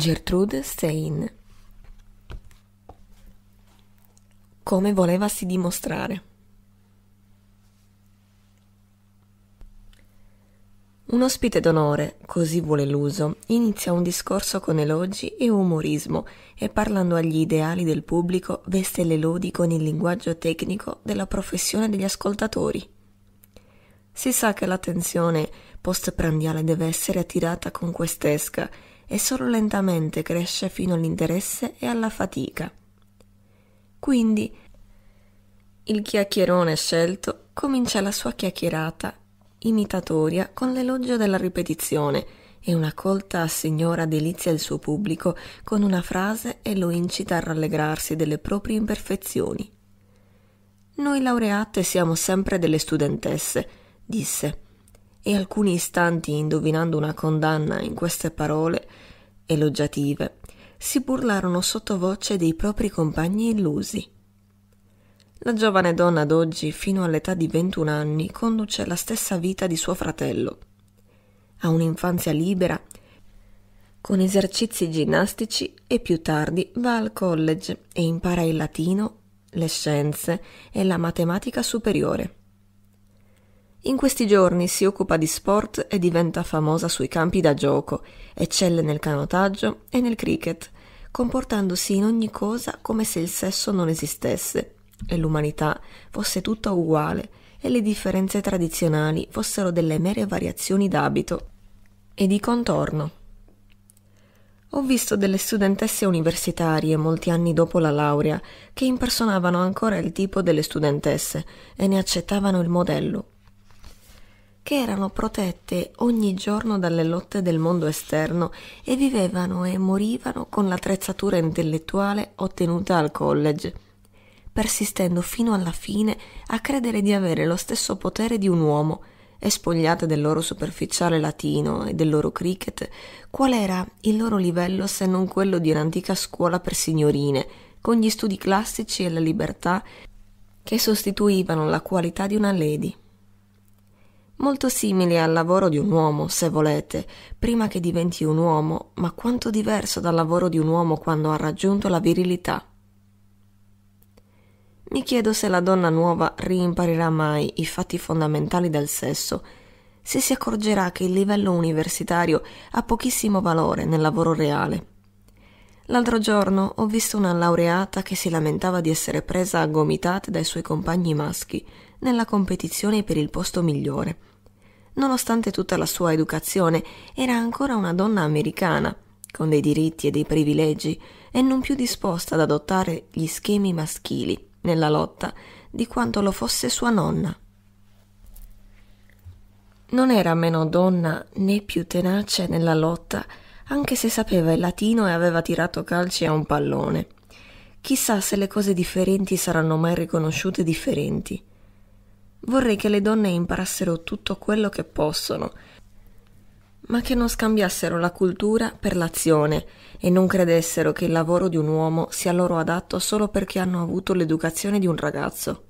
Gertrude Stein Come volevasi dimostrare Un ospite d'onore, così vuole l'uso, inizia un discorso con elogi e umorismo e parlando agli ideali del pubblico veste le lodi con il linguaggio tecnico della professione degli ascoltatori. Si sa che l'attenzione post-prandiale deve essere attirata con quest'esca e solo lentamente cresce fino all'interesse e alla fatica. Quindi il chiacchierone scelto comincia la sua chiacchierata imitatoria con l'elogio della ripetizione e una colta signora delizia il suo pubblico con una frase e lo incita a rallegrarsi delle proprie imperfezioni. Noi laureate siamo sempre delle studentesse, disse e alcuni istanti indovinando una condanna in queste parole elogiative, si burlarono sottovoce dei propri compagni illusi. La giovane donna d'oggi, fino all'età di 21 anni, conduce la stessa vita di suo fratello. Ha un'infanzia libera, con esercizi ginnastici e più tardi va al college e impara il latino, le scienze e la matematica superiore. In questi giorni si occupa di sport e diventa famosa sui campi da gioco, eccelle nel canotaggio e nel cricket, comportandosi in ogni cosa come se il sesso non esistesse e l'umanità fosse tutta uguale e le differenze tradizionali fossero delle mere variazioni d'abito e di contorno. Ho visto delle studentesse universitarie molti anni dopo la laurea che impersonavano ancora il tipo delle studentesse e ne accettavano il modello che erano protette ogni giorno dalle lotte del mondo esterno e vivevano e morivano con l'attrezzatura intellettuale ottenuta al college, persistendo fino alla fine a credere di avere lo stesso potere di un uomo, e spogliate del loro superficiale latino e del loro cricket, qual era il loro livello se non quello di un'antica scuola per signorine, con gli studi classici e la libertà che sostituivano la qualità di una lady molto simile al lavoro di un uomo, se volete, prima che diventi un uomo, ma quanto diverso dal lavoro di un uomo quando ha raggiunto la virilità. Mi chiedo se la donna nuova rimparerà mai i fatti fondamentali del sesso, se si accorgerà che il livello universitario ha pochissimo valore nel lavoro reale. L'altro giorno ho visto una laureata che si lamentava di essere presa a gomitate dai suoi compagni maschi nella competizione per il posto migliore nonostante tutta la sua educazione, era ancora una donna americana, con dei diritti e dei privilegi, e non più disposta ad adottare gli schemi maschili nella lotta di quanto lo fosse sua nonna. Non era meno donna né più tenace nella lotta, anche se sapeva il latino e aveva tirato calci a un pallone. Chissà se le cose differenti saranno mai riconosciute differenti. Vorrei che le donne imparassero tutto quello che possono, ma che non scambiassero la cultura per l'azione e non credessero che il lavoro di un uomo sia loro adatto solo perché hanno avuto l'educazione di un ragazzo.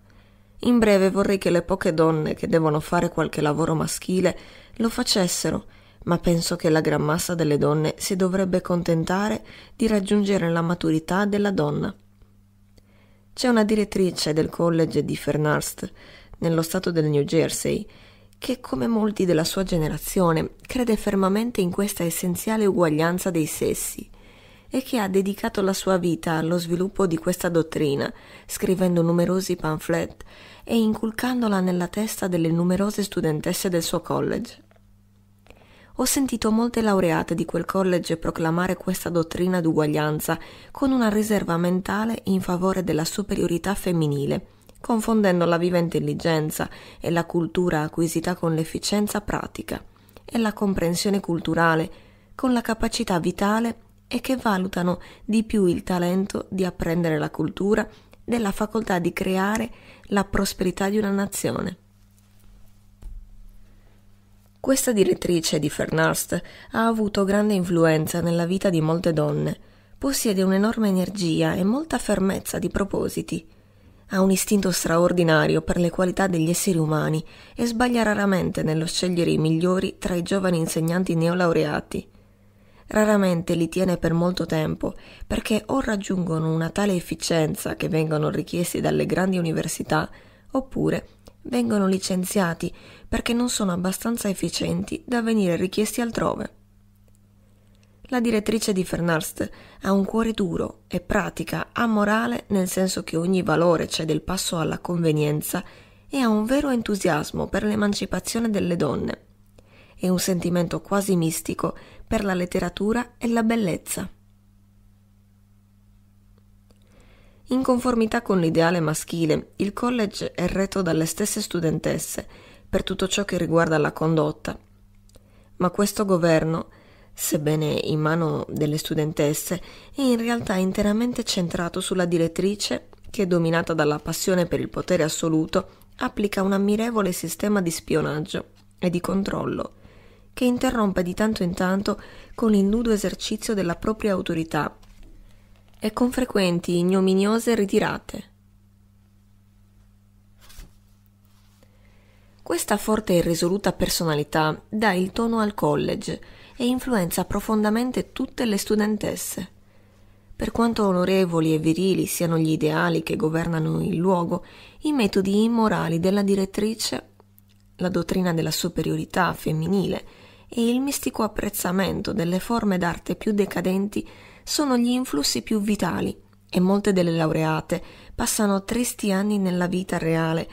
In breve vorrei che le poche donne che devono fare qualche lavoro maschile lo facessero, ma penso che la gran massa delle donne si dovrebbe contentare di raggiungere la maturità della donna. C'è una direttrice del college di Fernast nello stato del New Jersey, che, come molti della sua generazione, crede fermamente in questa essenziale uguaglianza dei sessi e che ha dedicato la sua vita allo sviluppo di questa dottrina, scrivendo numerosi pamphlet e inculcandola nella testa delle numerose studentesse del suo college. Ho sentito molte laureate di quel college proclamare questa dottrina d'uguaglianza con una riserva mentale in favore della superiorità femminile, confondendo la viva intelligenza e la cultura acquisita con l'efficienza pratica e la comprensione culturale con la capacità vitale e che valutano di più il talento di apprendere la cultura della facoltà di creare la prosperità di una nazione. Questa direttrice di Fernast ha avuto grande influenza nella vita di molte donne. Possiede un'enorme energia e molta fermezza di propositi. Ha un istinto straordinario per le qualità degli esseri umani e sbaglia raramente nello scegliere i migliori tra i giovani insegnanti neolaureati. Raramente li tiene per molto tempo perché o raggiungono una tale efficienza che vengono richiesti dalle grandi università oppure vengono licenziati perché non sono abbastanza efficienti da venire richiesti altrove. La direttrice di Fernarst ha un cuore duro, e pratica, amorale nel senso che ogni valore cede il passo alla convenienza e ha un vero entusiasmo per l'emancipazione delle donne e un sentimento quasi mistico per la letteratura e la bellezza. In conformità con l'ideale maschile, il college è retto dalle stesse studentesse per tutto ciò che riguarda la condotta, ma questo governo sebbene in mano delle studentesse, è in realtà interamente centrato sulla direttrice che, dominata dalla passione per il potere assoluto, applica un ammirevole sistema di spionaggio e di controllo, che interrompe di tanto in tanto con l'innudo esercizio della propria autorità e con frequenti ignominiose ritirate. Questa forte e risoluta personalità dà il tono al college, e influenza profondamente tutte le studentesse. Per quanto onorevoli e virili siano gli ideali che governano il luogo, i metodi immorali della direttrice, la dottrina della superiorità femminile e il mistico apprezzamento delle forme d'arte più decadenti sono gli influssi più vitali e molte delle laureate passano tristi anni nella vita reale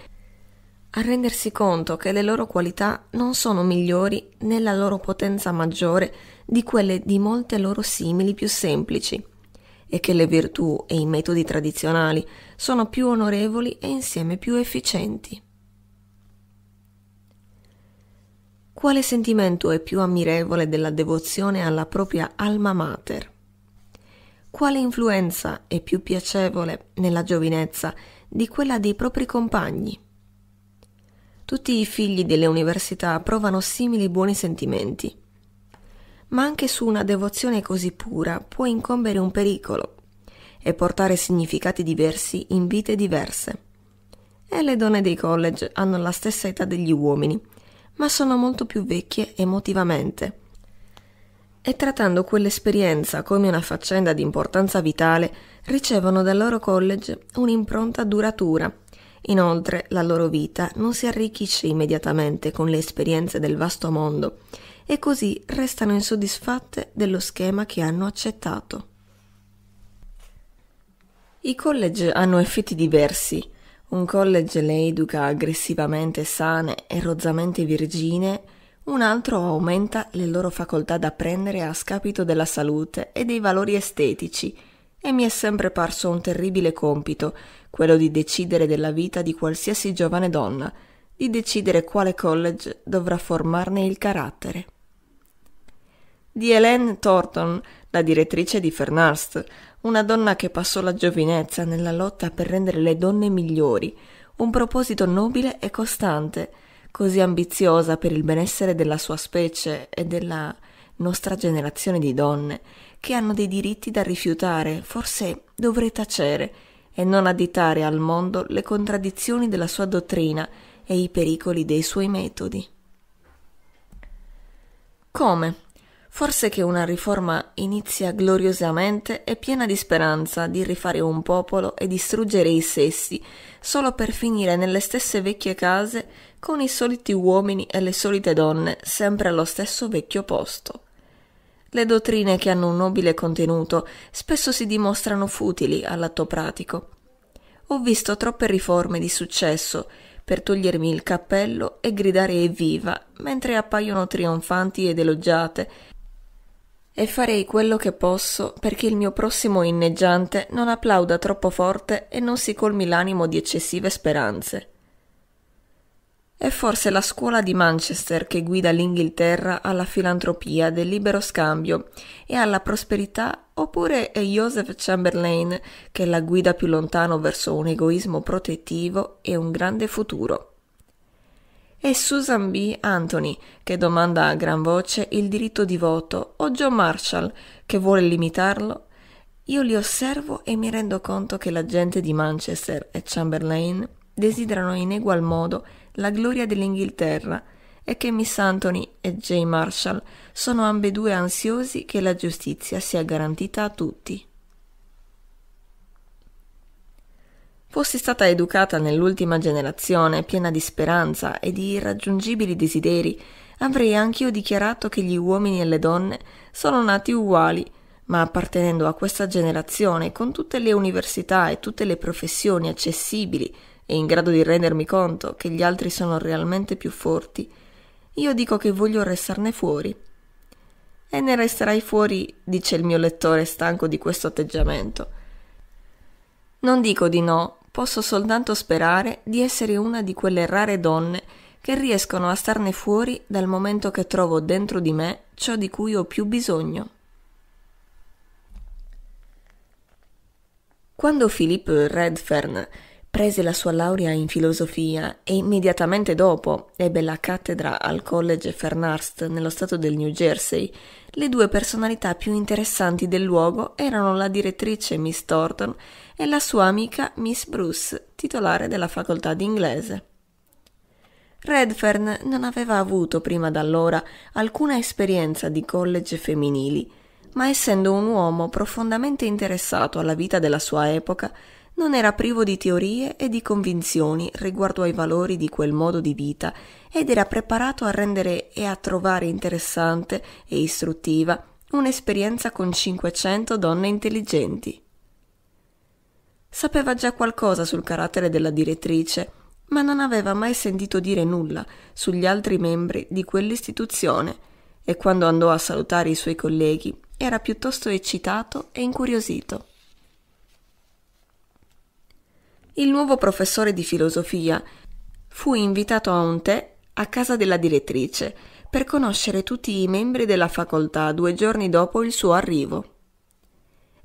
a rendersi conto che le loro qualità non sono migliori né la loro potenza maggiore di quelle di molte loro simili più semplici, e che le virtù e i metodi tradizionali sono più onorevoli e insieme più efficienti. Quale sentimento è più ammirevole della devozione alla propria alma mater? Quale influenza è più piacevole nella giovinezza di quella dei propri compagni? Tutti i figli delle università provano simili buoni sentimenti. Ma anche su una devozione così pura può incombere un pericolo e portare significati diversi in vite diverse. E le donne dei college hanno la stessa età degli uomini, ma sono molto più vecchie emotivamente. E trattando quell'esperienza come una faccenda di importanza vitale, ricevono dal loro college un'impronta duratura Inoltre, la loro vita non si arricchisce immediatamente con le esperienze del vasto mondo e così restano insoddisfatte dello schema che hanno accettato. I college hanno effetti diversi. Un college le educa aggressivamente sane e rozzamente virgine, un altro aumenta le loro facoltà d'apprendere a scapito della salute e dei valori estetici, e mi è sempre parso un terribile compito, quello di decidere della vita di qualsiasi giovane donna, di decidere quale college dovrà formarne il carattere. Di Hélène Thornton, la direttrice di Fernast, una donna che passò la giovinezza nella lotta per rendere le donne migliori, un proposito nobile e costante, così ambiziosa per il benessere della sua specie e della nostra generazione di donne, che hanno dei diritti da rifiutare, forse dovrei tacere e non additare al mondo le contraddizioni della sua dottrina e i pericoli dei suoi metodi. Come? Forse che una riforma inizia gloriosamente e piena di speranza di rifare un popolo e distruggere i sessi, solo per finire nelle stesse vecchie case con i soliti uomini e le solite donne, sempre allo stesso vecchio posto. Le dottrine che hanno un nobile contenuto spesso si dimostrano futili all'atto pratico. Ho visto troppe riforme di successo per togliermi il cappello e gridare evviva mentre appaiono trionfanti ed elogiate e farei quello che posso perché il mio prossimo inneggiante non applauda troppo forte e non si colmi l'animo di eccessive speranze. È forse la scuola di Manchester che guida l'Inghilterra alla filantropia del libero scambio e alla prosperità oppure è Joseph Chamberlain che la guida più lontano verso un egoismo protettivo e un grande futuro? È Susan B. Anthony che domanda a gran voce il diritto di voto o Joe Marshall che vuole limitarlo? Io li osservo e mi rendo conto che la gente di Manchester e Chamberlain desiderano in egual modo la gloria dell'Inghilterra e che Miss Anthony e J. Marshall sono ambedue ansiosi che la giustizia sia garantita a tutti. Fossi stata educata nell'ultima generazione, piena di speranza e di irraggiungibili desideri, avrei anch'io dichiarato che gli uomini e le donne sono nati uguali, ma appartenendo a questa generazione, con tutte le università e tutte le professioni accessibili, e in grado di rendermi conto che gli altri sono realmente più forti, io dico che voglio restarne fuori. E ne resterai fuori, dice il mio lettore stanco di questo atteggiamento. Non dico di no, posso soltanto sperare di essere una di quelle rare donne che riescono a starne fuori dal momento che trovo dentro di me ciò di cui ho più bisogno. Quando Philippe Redfern prese la sua laurea in filosofia e immediatamente dopo ebbe la cattedra al College Fernhurst nello stato del New Jersey. Le due personalità più interessanti del luogo erano la direttrice Miss Thornton e la sua amica Miss Bruce, titolare della facoltà di inglese. Redfern non aveva avuto prima d'allora alcuna esperienza di college femminili, ma essendo un uomo profondamente interessato alla vita della sua epoca, non era privo di teorie e di convinzioni riguardo ai valori di quel modo di vita ed era preparato a rendere e a trovare interessante e istruttiva un'esperienza con 500 donne intelligenti. Sapeva già qualcosa sul carattere della direttrice, ma non aveva mai sentito dire nulla sugli altri membri di quell'istituzione e quando andò a salutare i suoi colleghi era piuttosto eccitato e incuriosito il nuovo professore di filosofia fu invitato a un tè a casa della direttrice per conoscere tutti i membri della facoltà due giorni dopo il suo arrivo.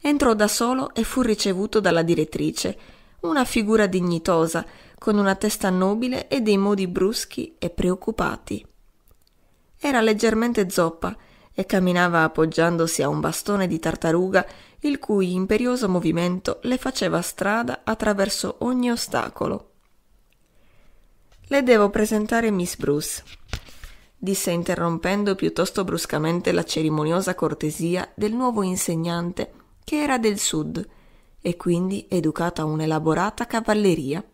Entrò da solo e fu ricevuto dalla direttrice, una figura dignitosa, con una testa nobile e dei modi bruschi e preoccupati. Era leggermente zoppa e camminava appoggiandosi a un bastone di tartaruga il cui imperioso movimento le faceva strada attraverso ogni ostacolo. Le devo presentare Miss Bruce, disse interrompendo piuttosto bruscamente la cerimoniosa cortesia del nuovo insegnante che era del sud e quindi educata a un'elaborata cavalleria.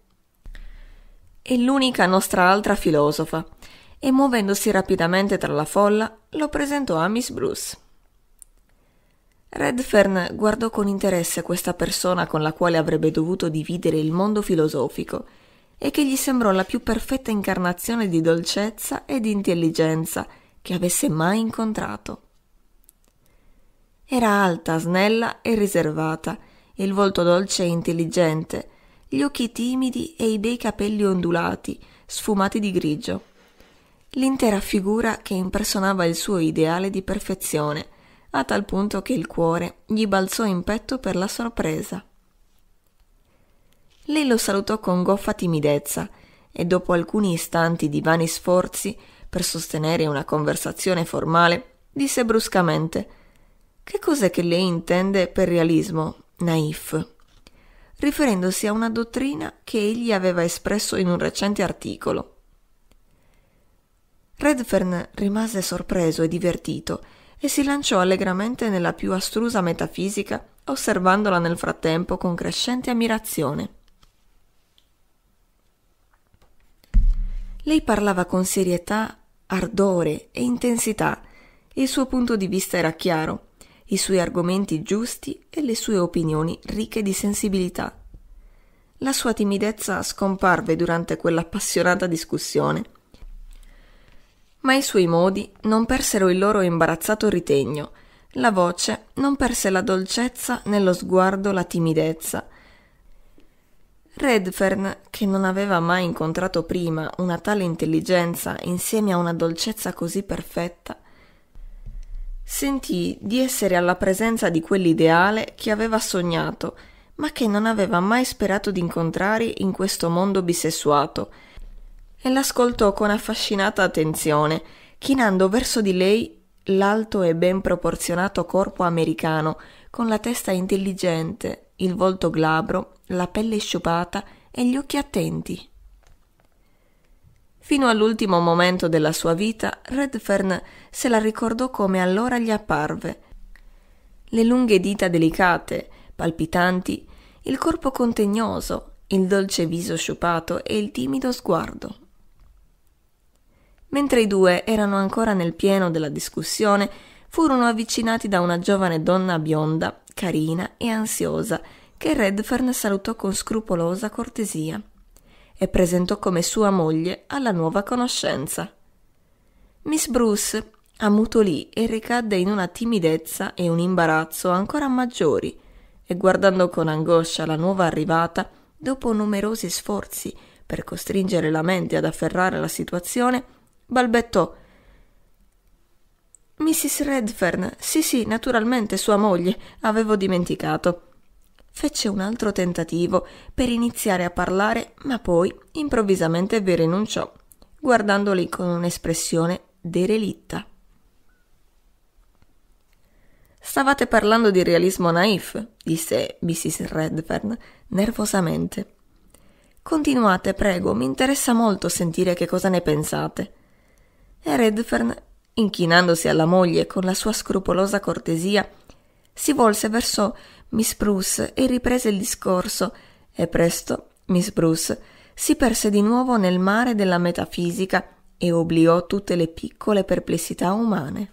È l'unica nostra altra filosofa e muovendosi rapidamente tra la folla lo presentò a Miss Bruce. Redfern guardò con interesse questa persona con la quale avrebbe dovuto dividere il mondo filosofico e che gli sembrò la più perfetta incarnazione di dolcezza e di intelligenza che avesse mai incontrato. Era alta, snella e riservata, il volto dolce e intelligente, gli occhi timidi e i bei capelli ondulati, sfumati di grigio. L'intera figura che impersonava il suo ideale di perfezione – a tal punto che il cuore gli balzò in petto per la sorpresa. Lei lo salutò con goffa timidezza e dopo alcuni istanti di vani sforzi per sostenere una conversazione formale, disse bruscamente Che cos'è che lei intende per realismo, naif? riferendosi a una dottrina che egli aveva espresso in un recente articolo. Redfern rimase sorpreso e divertito e si lanciò allegramente nella più astrusa metafisica, osservandola nel frattempo con crescente ammirazione. Lei parlava con serietà, ardore e intensità. Il suo punto di vista era chiaro, i suoi argomenti giusti e le sue opinioni ricche di sensibilità. La sua timidezza scomparve durante quell'appassionata discussione ma i suoi modi non persero il loro imbarazzato ritegno, la voce non perse la dolcezza, nello sguardo la timidezza. Redfern, che non aveva mai incontrato prima una tale intelligenza insieme a una dolcezza così perfetta, sentì di essere alla presenza di quell'ideale che aveva sognato, ma che non aveva mai sperato di incontrare in questo mondo bisessuato, e l'ascoltò con affascinata attenzione, chinando verso di lei l'alto e ben proporzionato corpo americano, con la testa intelligente, il volto glabro, la pelle sciupata e gli occhi attenti. Fino all'ultimo momento della sua vita, Redfern se la ricordò come allora gli apparve. Le lunghe dita delicate, palpitanti, il corpo contegnoso, il dolce viso sciupato e il timido sguardo. Mentre i due erano ancora nel pieno della discussione, furono avvicinati da una giovane donna bionda, carina e ansiosa, che Redfern salutò con scrupolosa cortesia e presentò come sua moglie alla nuova conoscenza. Miss Bruce ammutolì e ricadde in una timidezza e un imbarazzo ancora maggiori e guardando con angoscia la nuova arrivata, dopo numerosi sforzi per costringere la mente ad afferrare la situazione, balbettò. Mrs. Redfern, sì sì, naturalmente sua moglie, avevo dimenticato. Fece un altro tentativo per iniziare a parlare, ma poi improvvisamente vi rinunciò, guardandoli con un'espressione derelitta. Stavate parlando di realismo naif, disse Mrs. Redfern nervosamente. Continuate, prego, mi interessa molto sentire che cosa ne pensate e Redfern, inchinandosi alla moglie con la sua scrupolosa cortesia, si volse verso Miss Bruce e riprese il discorso, e presto Miss Bruce si perse di nuovo nel mare della metafisica e obliò tutte le piccole perplessità umane.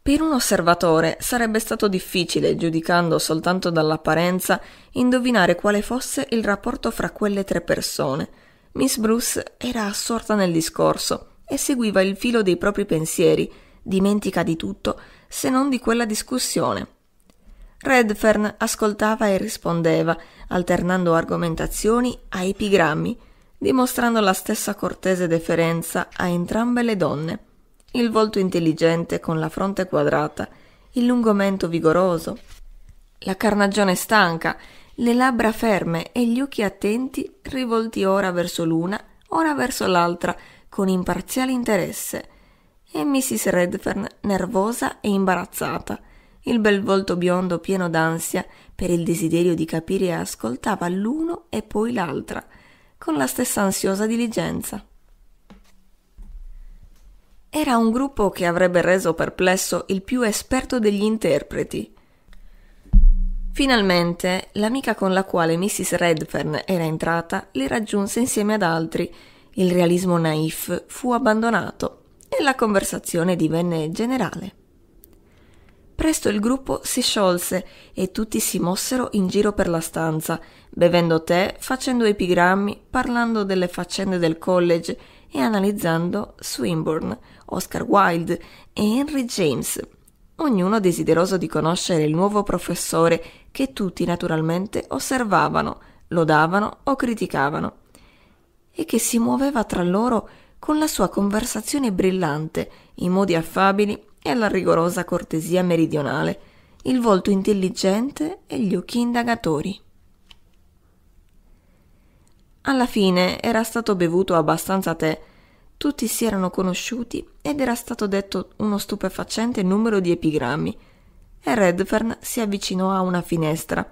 Per un osservatore sarebbe stato difficile, giudicando soltanto dall'apparenza, indovinare quale fosse il rapporto fra quelle tre persone. Miss Bruce era assorta nel discorso e seguiva il filo dei propri pensieri, dimentica di tutto se non di quella discussione. Redfern ascoltava e rispondeva, alternando argomentazioni a epigrammi, dimostrando la stessa cortese deferenza a entrambe le donne. Il volto intelligente con la fronte quadrata, il lungo mento vigoroso, la carnagione stanca le labbra ferme e gli occhi attenti rivolti ora verso l'una, ora verso l'altra, con imparziale interesse. E Mrs. Redfern, nervosa e imbarazzata, il bel volto biondo pieno d'ansia per il desiderio di capire ascoltava l'uno e poi l'altra, con la stessa ansiosa diligenza. Era un gruppo che avrebbe reso perplesso il più esperto degli interpreti. Finalmente, l'amica con la quale Mrs. Redfern era entrata li raggiunse insieme ad altri. Il realismo naif fu abbandonato e la conversazione divenne generale. Presto il gruppo si sciolse e tutti si mossero in giro per la stanza, bevendo tè, facendo epigrammi, parlando delle faccende del college e analizzando Swinburne, Oscar Wilde e Henry James ognuno desideroso di conoscere il nuovo professore che tutti naturalmente osservavano, lodavano o criticavano, e che si muoveva tra loro con la sua conversazione brillante, i modi affabili e la rigorosa cortesia meridionale, il volto intelligente e gli occhi indagatori. Alla fine era stato bevuto abbastanza tè tutti si erano conosciuti ed era stato detto uno stupefacente numero di epigrammi. E Redfern si avvicinò a una finestra,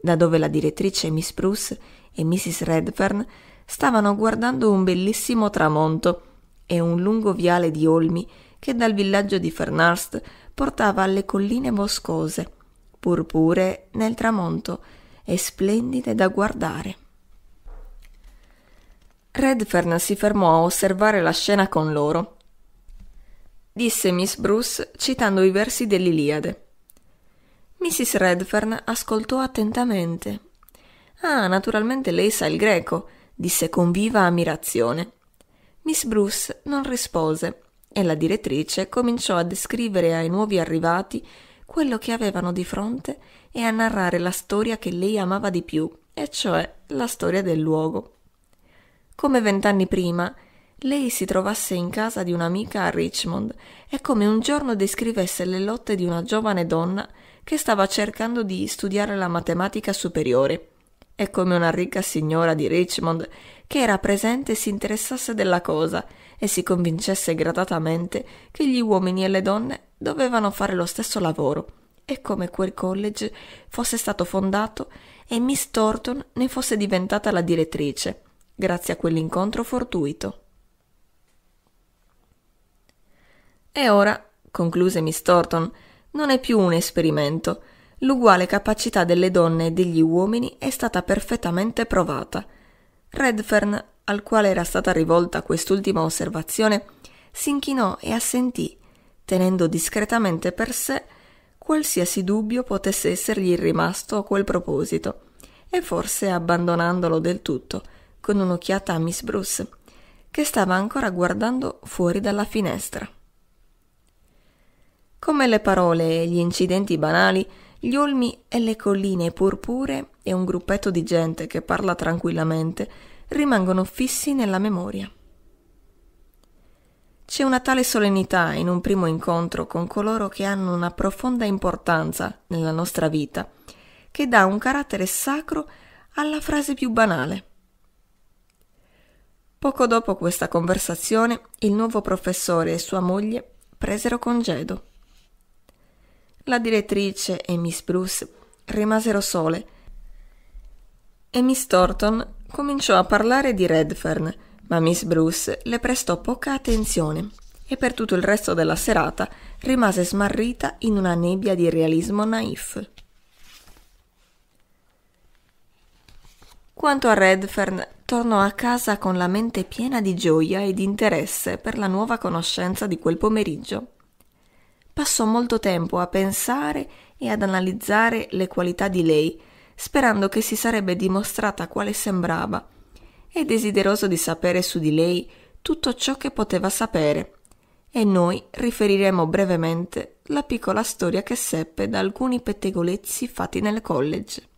da dove la direttrice Miss Bruce e Mrs. Redfern stavano guardando un bellissimo tramonto e un lungo viale di olmi che dal villaggio di Fernhurst portava alle colline boscose, purpure nel tramonto e splendide da guardare. Redfern si fermò a osservare la scena con loro. Disse Miss Bruce citando i versi dell'Iliade. Mrs. Redfern ascoltò attentamente. Ah, naturalmente lei sa il greco, disse con viva ammirazione. Miss Bruce non rispose e la direttrice cominciò a descrivere ai nuovi arrivati quello che avevano di fronte e a narrare la storia che lei amava di più, e cioè la storia del luogo. Come vent'anni prima, lei si trovasse in casa di un'amica a Richmond e come un giorno descrivesse le lotte di una giovane donna che stava cercando di studiare la matematica superiore e come una ricca signora di Richmond che era presente si interessasse della cosa e si convincesse gradatamente che gli uomini e le donne dovevano fare lo stesso lavoro e come quel college fosse stato fondato e Miss Thornton ne fosse diventata la direttrice grazie a quell'incontro fortuito. E ora, concluse Miss Thornton, non è più un esperimento. L'uguale capacità delle donne e degli uomini è stata perfettamente provata. Redfern, al quale era stata rivolta quest'ultima osservazione, s'inchinò e assentì, tenendo discretamente per sé qualsiasi dubbio potesse essergli rimasto a quel proposito, e forse abbandonandolo del tutto, con un'occhiata a Miss Bruce, che stava ancora guardando fuori dalla finestra. Come le parole e gli incidenti banali, gli olmi e le colline purpure e un gruppetto di gente che parla tranquillamente rimangono fissi nella memoria. C'è una tale solennità in un primo incontro con coloro che hanno una profonda importanza nella nostra vita, che dà un carattere sacro alla frase più banale. Poco dopo questa conversazione, il nuovo professore e sua moglie presero congedo. La direttrice e Miss Bruce rimasero sole e Miss Thornton cominciò a parlare di Redfern, ma Miss Bruce le prestò poca attenzione e per tutto il resto della serata rimase smarrita in una nebbia di realismo naif. Quanto a Redfern, tornò a casa con la mente piena di gioia e di interesse per la nuova conoscenza di quel pomeriggio. Passò molto tempo a pensare e ad analizzare le qualità di lei, sperando che si sarebbe dimostrata quale sembrava, e desideroso di sapere su di lei tutto ciò che poteva sapere. E noi riferiremo brevemente la piccola storia che seppe da alcuni pettegolezzi fatti nel college.